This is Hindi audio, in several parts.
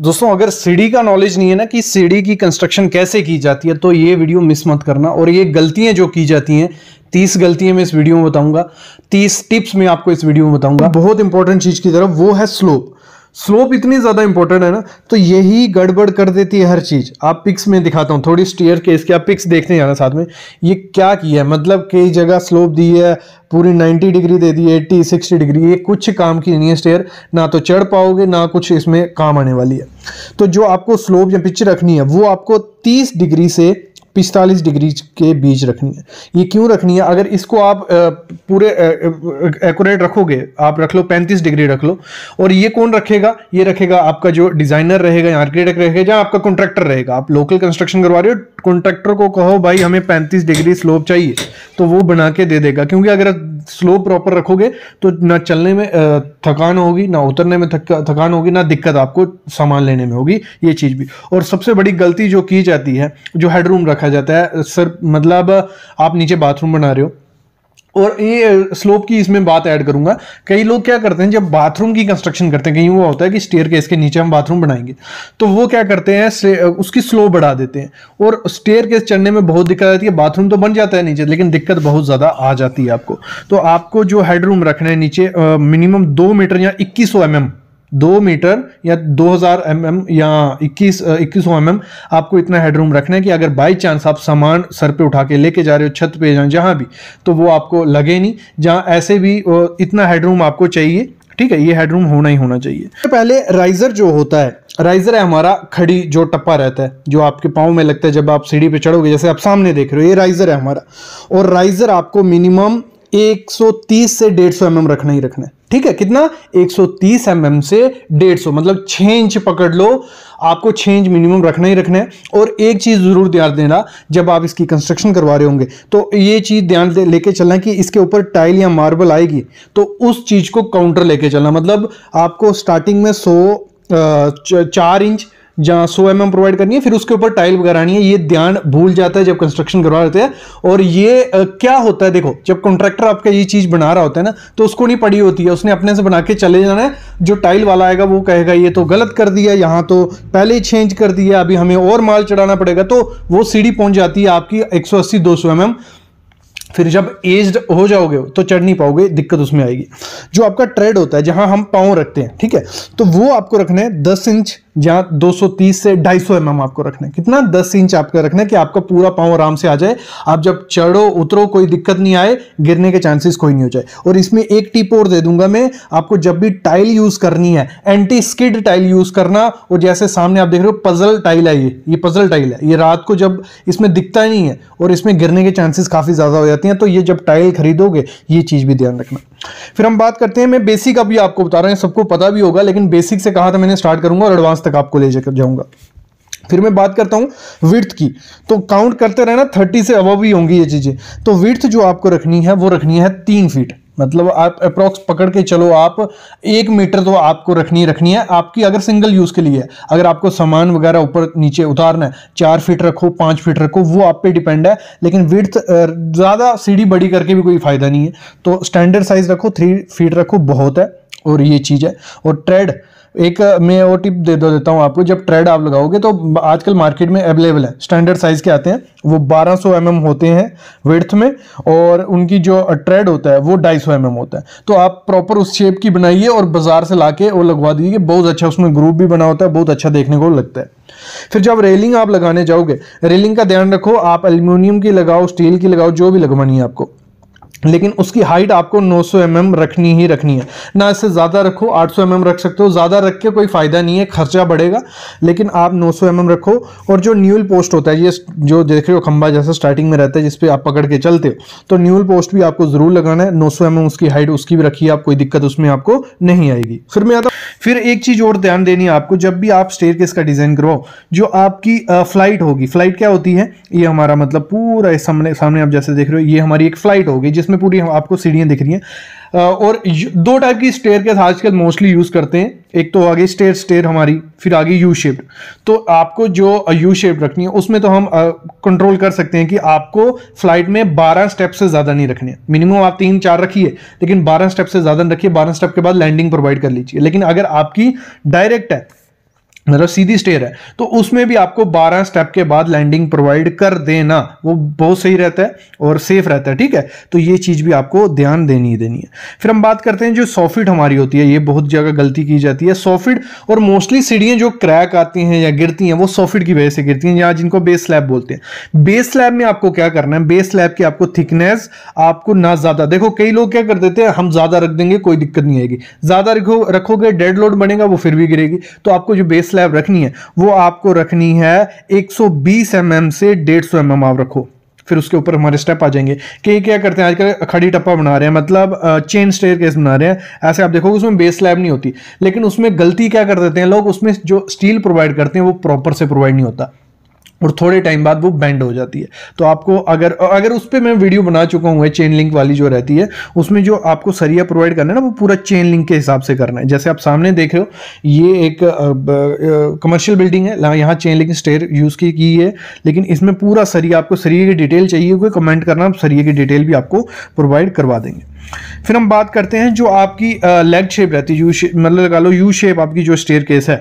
दोस्तों अगर सीढ़ी का नॉलेज नहीं है ना कि सीढ़ी की कंस्ट्रक्शन कैसे की जाती है तो ये वीडियो मिस मत करना और ये गलतियां जो की जाती हैं तीस गलतियां मैं इस वीडियो में बताऊंगा तीस टिप्स मैं आपको इस वीडियो में बताऊंगा बहुत इंपॉर्टेंट चीज़ की तरफ वो है स्लोप स्लोप इतनी ज़्यादा इंपॉर्टेंट है ना तो यही गड़बड़ कर देती है हर चीज़ आप पिक्स में दिखाता हूँ थोड़ी स्टेयर केस के आप पिक्स देखते जाना साथ में ये क्या किया है मतलब कई जगह स्लोप दी है पूरी 90 डिग्री दे दी 80 60 डिग्री ये कुछ काम की नहीं है स्टेयर ना तो चढ़ पाओगे ना कुछ इसमें काम आने वाली है तो जो आपको स्लोप या पिक्चर रखनी है वो आपको तीस डिग्री से पिस्तालीस डिग्री के बीच रखनी है ये क्यों रखनी है अगर इसको आप पूरे एक्यूरेट रखोगे आप रख लो पैंतीस डिग्री रख लो और ये कौन रखेगा ये रखेगा आपका जो डिज़ाइनर रहेगा या आर्किटेक्ट रहेगा या आपका कॉन्ट्रैक्टर रहेगा आप लोकल कंस्ट्रक्शन करवा रहे हो कॉन्ट्रैक्टर को कहो भाई हमें पैंतीस डिग्री स्लोप चाहिए तो वो बना के दे देगा क्योंकि अगर स्लो प्रॉपर रखोगे तो ना चलने में थकान होगी ना उतरने में थकान होगी ना दिक्कत आपको सामान लेने में होगी ये चीज़ भी और सबसे बड़ी गलती जो की जाती है जो हेडरूम रखा जाता है सर मतलब आप नीचे बाथरूम बना रहे हो और ये स्लोप की इसमें बात ऐड करूंगा कई लोग क्या करते हैं जब बाथरूम की कंस्ट्रक्शन करते हैं कहीं वो होता है कि स्टेयर केस के नीचे हम बाथरूम बनाएंगे तो वो क्या करते हैं उसकी स्लोप बढ़ा देते हैं और स्टेयर केस चढ़ने में बहुत दिक्कत आती है बाथरूम तो बन जाता है नीचे लेकिन दिक्कत बहुत ज़्यादा आ जाती है आपको तो आपको जो हेडरूम रखना है नीचे मिनिमम दो मीटर या इक्कीस सौ एम दो मीटर या 2000 हज़ार mm या 21 इक्कीस सौ mm आपको इतना हेडरूम रखना है कि अगर बाई चांस आप सामान सर पे उठा के लेके जा रहे हो छत पे जाए जहाँ भी तो वो आपको लगे नहीं जहाँ ऐसे भी इतना हेडरूम आपको चाहिए ठीक है ये हेडरूम होना ही होना चाहिए तो पहले राइजर जो होता है राइजर है हमारा खड़ी जो टप्पा रहता है जो आपके पाँव में लगता है जब आप सीढ़ी पे चढ़ोगे जैसे आप सामने देख रहे हो ये राइजर है हमारा और राइजर आपको मिनिमम 130 से 150 सौ mm रखना ही रखना है ठीक है कितना 130 mm से 150 मतलब छः इंच पकड़ लो आपको छः इंच मिनिमम रखना ही रखना है और एक चीज़ ज़रूर ध्यान देना जब आप इसकी कंस्ट्रक्शन करवा रहे होंगे तो ये चीज़ ध्यान लेके चलना कि इसके ऊपर टाइल या मार्बल आएगी तो उस चीज़ को काउंटर लेके चलना मतलब आपको स्टार्टिंग में सौ चार इंच जहाँ सो एम प्रोवाइड करनी है फिर उसके ऊपर टाइल आनी है ये ध्यान भूल जाता है जब कंस्ट्रक्शन करवा देते हैं और ये आ, क्या होता है देखो जब कॉन्ट्रैक्टर आपका ये चीज़ बना रहा होता है ना तो उसको नहीं पड़ी होती है उसने अपने से बना के चले जाना है जो टाइल वाला आएगा वो कहेगा ये तो गलत कर दिया यहाँ तो पहले ही चेंज कर दिया अभी हमें और माल चढ़ाना पड़ेगा तो वो सीढ़ी पहुँच जाती है आपकी एक सौ अस्सी दो सौ एम एम फिर जब एज्ड हो जाओगे तो चढ़ नहीं पाओगे दिक्कत उसमें आएगी जो आपका ट्रेड होता है जहां हम पाँव रखते हैं ठीक है तो वो आपको रखना है दस इंच या 230 से 250 सौ mm आपको रखना है कितना 10 इंच आपका रखना है कि आपका पूरा पाँव आराम से आ जाए आप जब चढ़ो उतरो कोई दिक्कत नहीं आए गिरने के चांसेस कोई नहीं हो जाए और इसमें एक टिप और दे दूंगा मैं आपको जब भी टाइल यूज करनी है एंटी स्किड टाइल यूज करना और जैसे सामने आप देख रहे हो पजल टाइल है ये ये पजल टाइल है ये रात को जब इसमें दिखता ही नहीं है और इसमें गिरने के चांसेस काफ़ी ज़्यादा हो जाती हैं तो ये जब टाइल खरीदोगे ये चीज़ भी ध्यान रखना फिर हम बात करते हैं मैं बेसिक अभी आपको बता रहा हूँ सबको पता भी होगा लेकिन बेसिक से कहा था मैंने स्टार्ट करूंगा और एडवांस तक आपको ले जाऊंगा फिर मैं बात करता हूँ विर्थ की तो काउंट करते रहना थर्टी से अब भी होंगी ये चीज़ें तो विर्थ जो आपको रखनी है वो रखनी है तीन फीट मतलब आप अप्रॉक्स पकड़ के चलो आप एक मीटर तो आपको रखनी रखनी है आपकी अगर सिंगल यूज़ के लिए अगर आपको सामान वगैरह ऊपर नीचे उतारना है चार फीट रखो पाँच फीट रखो वो आप पे डिपेंड है लेकिन विथ ज़्यादा सीढ़ी बड़ी करके भी कोई फ़ायदा नहीं है तो स्टैंडर्ड साइज़ रखो थ्री फीट रखो बहुत है और ये चीज़ है और ट्रेड एक मैं और टिप दे दो देता हूँ आपको जब ट्रेड आप लगाओगे तो आजकल मार्केट में अवेलेबल है स्टैंडर्ड साइज़ के आते हैं वो 1200 सौ mm होते हैं वेड्थ में और उनकी जो ट्रेड होता है वो 250 सौ mm होता है तो आप प्रॉपर उस शेप की बनाइए और बाज़ार से ला के वो लगवा दीजिए बहुत अच्छा उसमें ग्रुप भी बना होता है बहुत अच्छा देखने को लगता है फिर जब रेलिंग आप लगाने जाओगे रेलिंग का ध्यान रखो आप एल्यूमिनियम की लगाओ स्टील की लगाओ जो भी लगवानी है आपको लेकिन उसकी हाइट आपको 900 सौ mm रखनी ही रखनी है ना इससे ज़्यादा रखो 800 सौ mm रख सकते हो ज़्यादा रख के कोई फ़ायदा नहीं है खर्चा बढ़ेगा लेकिन आप 900 सौ mm रखो और जो न्यूल पोस्ट होता है ये जो देख रहे हो खंबा जैसा स्टार्टिंग में रहता है जिसपे आप पकड़ के चलते हो तो न्यूल पोस्ट भी आपको ज़रूर लगाना है नौ सौ mm उसकी हाइट उसकी भी रखिए आप कोई दिक्कत उसमें आपको नहीं आएगी फिर मैं आता फिर एक चीज़ और ध्यान देनी है आपको जब भी आप स्टेयर केस का डिज़ाइन करवाओ जो आपकी फ्लाइट होगी फ्लाइट क्या होती है ये हमारा मतलब पूरा सामने सामने आप जैसे देख रहे हो ये हमारी एक फ्लाइट होगी जिसमें इसमें पूरी हम आपको सीढ़ियाँ दिख रही हैं और दो टाइप की स्टेयर के आजकल मोस्टली यूज़ करते हैं एक तो आगे स्टेयर स्टेयर हमारी फिर आगे यू शेप तो आपको जो यू शेप रखनी है उसमें तो हम कंट्रोल कर सकते हैं कि आपको फ्लाइट में 12 स्टेप से ज़्यादा नहीं रखने मिनिमम आप तीन चार रखिए लेकिन 12 स्टेप से ज़्यादा रखिए 12 स्टेप के बाद लैंडिंग प्रोवाइड कर लीजिए लेकिन अगर आपकी डायरेक्ट है मतलब सीधी स्टेयर है तो उसमें भी आपको 12 स्टेप के बाद लैंडिंग प्रोवाइड कर देना वो बहुत सही रहता है और सेफ रहता है ठीक है तो ये चीज़ भी आपको ध्यान देनी ही देनी है फिर हम बात करते हैं जो सॉफिट हमारी होती है ये बहुत जगह गलती की जाती है सॉफिट और मोस्टली सीढ़ियाँ जो क्रैक आती हैं या गिरती हैं वो सॉफिट की वजह से गिरती हैं या जिनको बेस स्लैब बोलते हैं बेस स्लैब में आपको क्या करना है बेस स्लैब की आपको थिकनेस आपको ना ज़्यादा देखो कई लोग क्या कर देते हैं हम ज़्यादा रख देंगे कोई दिक्कत नहीं आएगी ज़्यादा रखो रखोगे डेड लोड बनेगा वो फिर भी गिरेगी तो आपको जो बेस स्लैब रखनी है वो आपको रखनी है 120 सौ mm से 150 सौ mm आप रखो फिर उसके ऊपर हमारे स्टेप आ जाएंगे कि क्या करते हैं आजकल खड़ी टप्पा बना रहे हैं मतलब चेन स्टेयर केस बना रहे हैं ऐसे आप देखोगे उसमें बेस स्लैब नहीं होती लेकिन उसमें गलती क्या कर देते हैं लोग उसमें जो स्टील प्रोवाइड करते हैं वो प्रॉपर से प्रोवाइड नहीं होता और थोड़े टाइम बाद वो बैंड हो जाती है तो आपको अगर अगर उस पर मैं वीडियो बना चुका हूँ चेन लिंक वाली जो रहती है उसमें जो आपको सरिया प्रोवाइड करना है ना वो पूरा चेन लिंक के हिसाब से करना है जैसे आप सामने देख रहे हो ये एक कमर्शियल बिल्डिंग है यहाँ चेन लिंक स्टेयर यूज़ की गई है लेकिन इसमें पूरा सरिया आपको सरिया की डिटेल चाहिए कोई कमेंट करना आप सरिया की डिटेल भी आपको प्रोवाइड करवा देंगे फिर हम बात करते हैं जो आपकी लेग शेप रहती है यू शेप मतलब लगा लो यू शेप आपकी जो स्टेयर केस है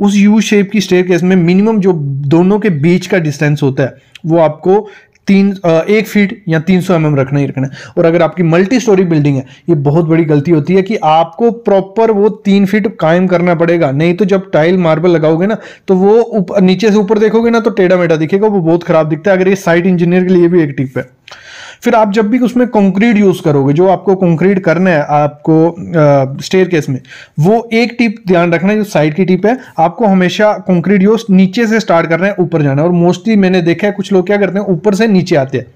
उस यू शेप की स्टेयर केस में मिनिमम जो दोनों के बीच का डिस्टेंस होता है वो आपको तीन एक फीट या तीन सौ एम रखना ही रखना है और अगर आपकी मल्टी स्टोरी बिल्डिंग है ये बहुत बड़ी गलती होती है कि आपको प्रॉपर वो तीन फीट कायम करना पड़ेगा नहीं तो जब टाइल मार्बल लगाओगे ना तो वो उप, नीचे से ऊपर देखोगे ना तो टेढ़ा मेढ़ा दिखेगा वो बहुत खराब दिखता है अगर ये साइट इंजीनियर के लिए भी एक टिप है फिर आप जब भी उसमें कंक्रीट यूज करोगे जो आपको कंक्रीट करना है आपको स्टेयर केस में वो एक टिप ध्यान रखना जो साइड की टिप है आपको हमेशा कंक्रीट यूज नीचे से स्टार्ट करना है ऊपर जाना है और मोस्टली मैंने देखा है कुछ लोग क्या करते हैं ऊपर से नीचे आते हैं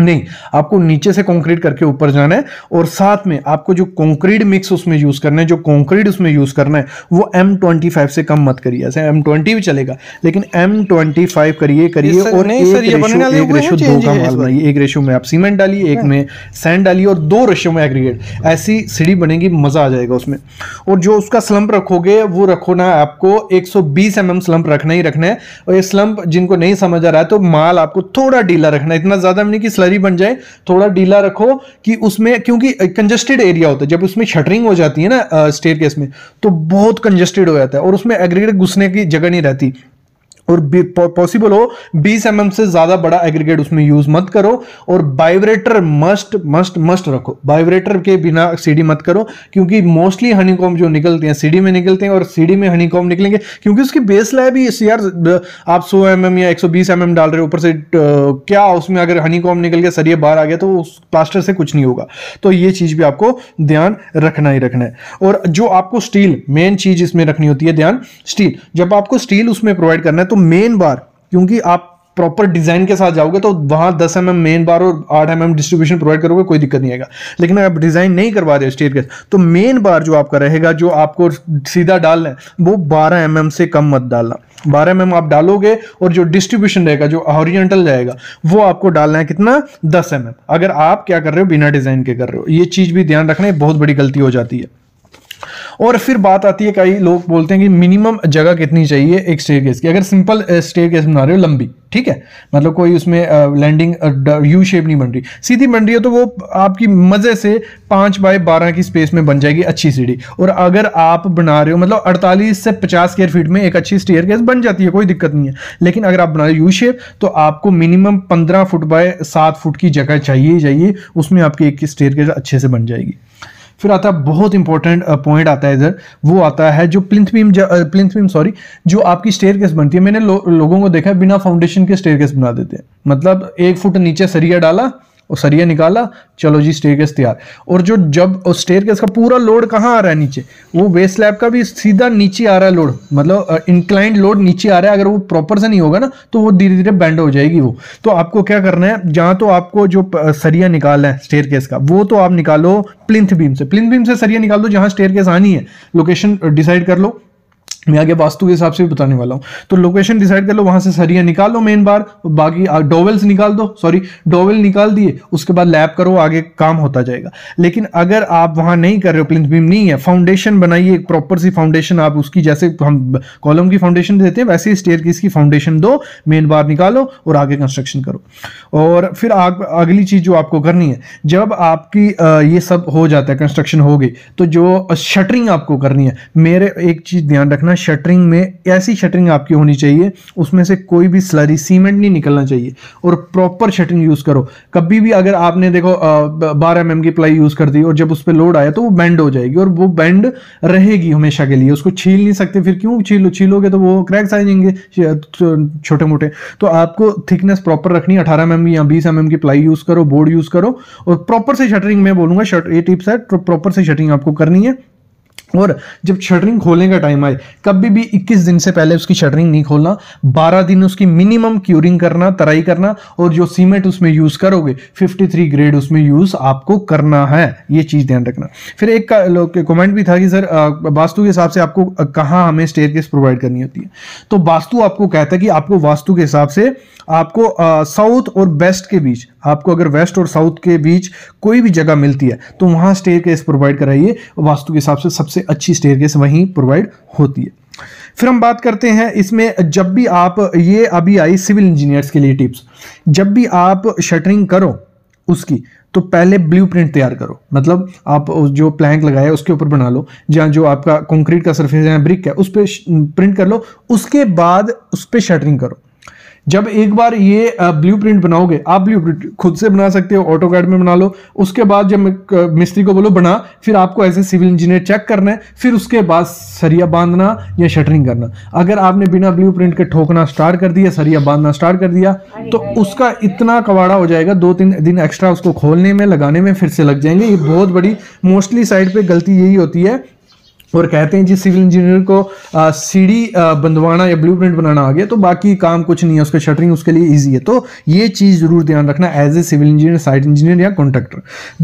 नहीं आपको नीचे से कंक्रीट करके ऊपर जाना है और साथ में आपको जो कंक्रीट मिक्स उसमें यूज़ करना है जो कंक्रीट उसमें यूज़ करना है वो M25 से कम मत करिए ऐसे M20 भी चलेगा लेकिन M25 करिए करिए और एक रेशो दो का माल बनाइए एक रेशो में आप सीमेंट डालिए एक हाँ। में सैंड डालिए और दो रेशो में एग्रीगेट ऐसी सीढ़ी बनेगी मज़ा आ जाएगा उसमें और जो उसका स्लम्प रखोगे वो रखो ना आपको एक सौ बीस एम mm एम रखना ही रखना है और ये स्लम्प जिनको नहीं समझ आ रहा है तो माल आपको थोड़ा ढीला रखना है इतना ज़्यादा नहीं कि स्लरी बन जाए थोड़ा ढीला रखो कि उसमें क्योंकि कंजेस्टेड एरिया होता है जब उसमें शटरिंग हो जाती है ना स्टेयर केस में तो बहुत कंजेस्टेड हो जाता है और उसमें एग्रीगेट घुसने की जगह नहीं रहती और पॉसिबल हो 20 एम mm से ज्यादा बड़ा एग्रीगेट उसमें यूज मत करो और वाइब्रेटर मस्ट मस्ट मस्ट रखो वाइब्रेटर के बिना सीडी मत करो क्योंकि मोस्टली हनीकॉम जो निकलते हैं सीडी में निकलते हैं और सीडी में हनीकॉम निकलेंगे क्योंकि उसकी बेस लाइ भी यार आप 100 एम mm या 120 एम mm डाल रहे हो ऊपर से क्या उसमें अगर हनी निकल गया सरिये बाहर आ गया तो उस प्लास्टर से कुछ नहीं होगा तो ये चीज भी आपको ध्यान रखना ही रखना है और जो आपको स्टील मेन चीज इसमें रखनी होती है ध्यान स्टील जब आपको स्टील उसमें प्रोवाइड करना है तो तो मेन बार क्योंकि आप प्रॉपर डिजाइन के साथ जाओगे तो वहां दस एम एम मेन बार और आठ एम एम डिस्ट्रीब्यूशन प्रोवाइड करोगे कोई दिक्कत नहीं आएगा लेकिन अगर आप डिजाइन नहीं करवा रहे स्टेयर केस तो मेन बार जो आपका रहेगा जो आपको सीधा डालना है वो बारह एम एम से कम मत डालना बारह एम आप डालोगे और जो डिस्ट्रीब्यूशन रहेगा जो ऑरियंटल जाएगा वो आपको डालना है कितना दस एम अगर आप क्या कर रहे हो बिना डिजाइन के कर रहे हो ये चीज़ भी ध्यान रखना है बहुत बड़ी गलती हो जाती है और फिर बात आती है कई लोग बोलते हैं कि मिनिमम जगह कितनी चाहिए एक स्टेयर केस की अगर सिंपल स्टेयर केस बना रहे हो लंबी ठीक है मतलब कोई उसमें लैंडिंग यू शेप नहीं बन रही सीधी बन रही है तो वो आपकी मज़े से पाँच बाय बारह की स्पेस में बन जाएगी अच्छी सीढ़ी और अगर आप बना रहे हो मतलब अड़तालीस से पचास स्केयर फीट में एक अच्छी स्टेयर केस बन जाती है कोई दिक्कत नहीं है लेकिन अगर आप बना रहे हो यू शेप तो आपको मिनिमम पंद्रह फुट बाय सात फुट की जगह चाहिए ही चाहिए उसमें आपकी एक स्टेयर केस अच्छे से बन जाएगी फिर आता है बहुत इंपॉर्टेंट पॉइंट आता है इधर वो आता है जो plinth beam plinth beam sorry जो आपकी स्टेयर केस बनती है मैंने लो, लोगों को देखा है बिना फाउंडेशन के स्टेयर केस बना देते हैं मतलब एक फुट नीचे सरिया डाला और सरिया निकाला चलो जी स्टेयर केस तैयार और जो जब स्टेयर केस का पूरा लोड कहाँ आ रहा है नीचे वो बेस स्लैब का भी सीधा नीचे आ रहा है लोड मतलब इंक्लाइंड लोड नीचे आ रहा है अगर वो प्रॉपर से नहीं होगा ना तो वो धीरे धीरे बैंड हो जाएगी वो तो आपको क्या करना है जहाँ तो आपको जो सरिया निकालना है स्टेयर केस का वो तो आप निकालो प्लिंथ बीम से प्लिंथ बीम से सरिया निकाल दो जहाँ स्टेयर केस आनी है लोकेशन डिसाइड कर लो मैं आगे वास्तु के हिसाब से भी बताने वाला हूँ तो लोकेशन डिसाइड कर लो वहां से सरिया निकाल लो मेन बार बाकी डोवेल्स निकाल दो सॉरी डोवेल निकाल दिए उसके बाद लैब करो आगे काम होता जाएगा लेकिन अगर आप वहां नहीं कर रहे हो प्लिंथ बीम नहीं है फाउंडेशन बनाइए एक प्रॉपर सी फाउंडेशन आप उसकी जैसे हम कॉलम की फाउंडेशन देते हैं वैसे ही स्टेयर की इसकी फाउंडेशन दो मेन बार निकालो और आगे कंस्ट्रक्शन करो और फिर आग, अगली चीज जो आपको करनी है जब आपकी ये सब हो जाता है कंस्ट्रक्शन हो गई तो जो शटरिंग आपको करनी है मेरे एक चीज ध्यान रखना में शटरिंग में ऐसी शटरिंग आपकी होनी चाहिए उसमें से कोई भी स्लरी सीमेंट नहीं निकलना चाहिए और प्रॉपर शटरिंग यूज़ करो कभी भी अगर आपने देखो बारह एम की प्लाई यूज़ कर दी और जब उस पर लोड आया तो वो बैंड हो जाएगी और वो बैंड रहेगी हमेशा के लिए उसको छील नहीं सकते फिर क्यों छीलो छीलोगे तो वो क्रैक्स आ जाएंगे तो छोटे मोटे तो आपको थिकनेस प्रॉपर रखनी अठारह एम या बीस एम की प्लाई यूज़ करो बोर्ड यूज़ करो और प्रॉपर से शटरिंग में बोलूँगा शट ये टिप्स है प्रॉपर तो से शटरिंग आपको करनी है और जब शटरिंग खोलने का टाइम आए कभी भी 21 दिन से पहले उसकी शटरिंग नहीं खोलना 12 दिन उसकी मिनिमम क्यूरिंग करना तराई करना और जो सीमेंट उसमें यूज़ करोगे 53 ग्रेड उसमें यूज़ आपको करना है ये चीज़ ध्यान रखना फिर एक कमेंट भी था कि सर वास्तु के हिसाब से आपको कहाँ हमें स्टेयर केस प्रोवाइड करनी होती है तो वास्तु आपको कहता है कि आपको वास्तु के हिसाब से आपको साउथ और वेस्ट के बीच आपको अगर वेस्ट और साउथ के बीच कोई भी जगह मिलती है तो वहाँ स्टेयर केस प्रोवाइड कराइए वास्तु के हिसाब से सबसे अच्छी स्टेयर वहीं प्रोवाइड होती है फिर हम बात करते हैं इसमें जब भी आप ये अभी आई सिविल इंजीनियर्स के लिए टिप्स जब भी आप शटरिंग करो उसकी तो पहले ब्लूप्रिंट तैयार करो मतलब आप जो प्लैंक लगाया है उसके ऊपर बना लो जहाँ जो आपका कंक्रीट का सरफेस है ब्रिक है उस पर प्रिंट कर लो उसके बाद उस पर शटरिंग करो जब एक बार ये प्रिंट बनाओगे आप प्रिंट खुद से बना सकते हो ऑटो में बना लो उसके बाद जब मिस्त्री को बोलो बना फिर आपको ऐसे सिविल इंजीनियर चेक करना है फिर उसके बाद सरिया बांधना या शटरिंग करना अगर आपने बिना ब्लू के ठोकना स्टार्ट कर दिया सरिया बांधना स्टार्ट कर दिया तो उसका इतना कवाड़ा हो जाएगा दो तीन दिन एक्स्ट्रा उसको खोलने में लगाने में फिर से लग जाएंगे ये बहुत बड़ी मोस्टली साइड पर गलती यही होती है और कहते हैं जी सिविल इंजीनियर को सीढ़ी बंधवाना या प्रिंट बनाना आ गया तो बाकी काम कुछ नहीं है उसका शटरिंग उसके लिए इजी है तो ये चीज़ ज़रूर ध्यान रखना as a civil engineer site engineer या कॉन्ट्रैक्टर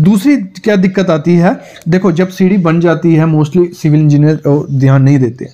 दूसरी क्या दिक्कत आती है देखो जब सीढ़ी बन जाती है मोस्टली सिविल इंजीनियर ध्यान नहीं देते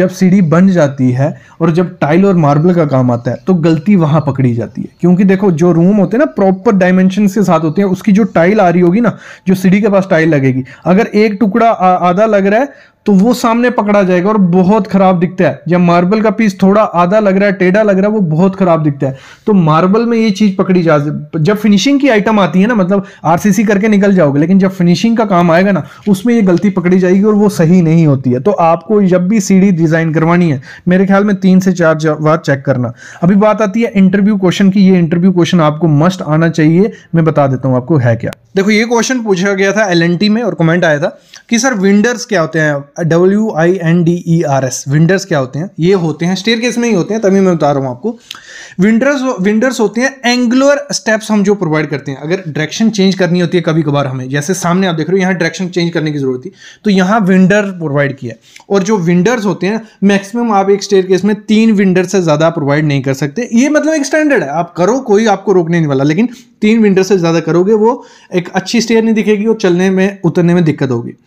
जब सीढ़ी बन जाती है और जब टाइल और मार्बल का काम आता है तो गलती वहाँ पकड़ी जाती है क्योंकि देखो जो रूम होते हैं ना प्रॉपर डायमेंशन के साथ होते हैं उसकी जो टाइल आ रही होगी ना जो सीढ़ी के पास टाइल लगेगी अगर एक टुकड़ा आधा लग रहा है तो वो सामने पकड़ा जाएगा और बहुत खराब दिखता है या मार्बल का पीस थोड़ा आधा लग रहा है टेढ़ा लग रहा है वो बहुत खराब दिखता है तो मार्बल में ये चीज पकड़ी जा जब फिनिशिंग की आइटम आती है ना मतलब आरसीसी करके निकल जाओगे लेकिन जब फिनिशिंग का काम आएगा ना उसमें ये गलती पकड़ी जाएगी और वो सही नहीं होती है तो आपको जब भी सीढ़ी डिजाइन करवानी है मेरे ख्याल में तीन से चार बार चेक करना अभी बात आती है इंटरव्यू क्वेश्चन की ये इंटरव्यू क्वेश्चन आपको मस्ट आना चाहिए मैं बता देता हूँ आपको है क्या देखो ये क्वेश्चन पूछा गया था एल में और कमेंट आया था कि सर विंडर्स क्या होते हैं W I N D E R S winders क्या होते हैं ये होते हैं स्टेयर केस में ही होते हैं तभी मैं बता रहा हूँ आपको विंडर्स विंडर्स होते हैं एंगुलर स्टेप्स हम जो प्रोवाइड करते हैं अगर डायरेक्शन चेंज करनी होती है कभी कभार हमें जैसे सामने आप देख रहे हो यहाँ डायरेक्शन चेंज करने की जरूरत थी तो यहाँ विंडर प्रोवाइड किया है और जो विंडर्स होते हैं मैक्सिमम आप एक स्टेयर केस में तीन विंडर से ज़्यादा प्रोवाइड नहीं कर सकते ये मतलब एक स्टैंडर्ड है आप करो कोई आपको रोकने नहीं वाला लेकिन तीन विंडर से ज़्यादा करोगे वो एक अच्छी स्टेयर नहीं दिखेगी और चलने में उतरने में दिक्कत होगी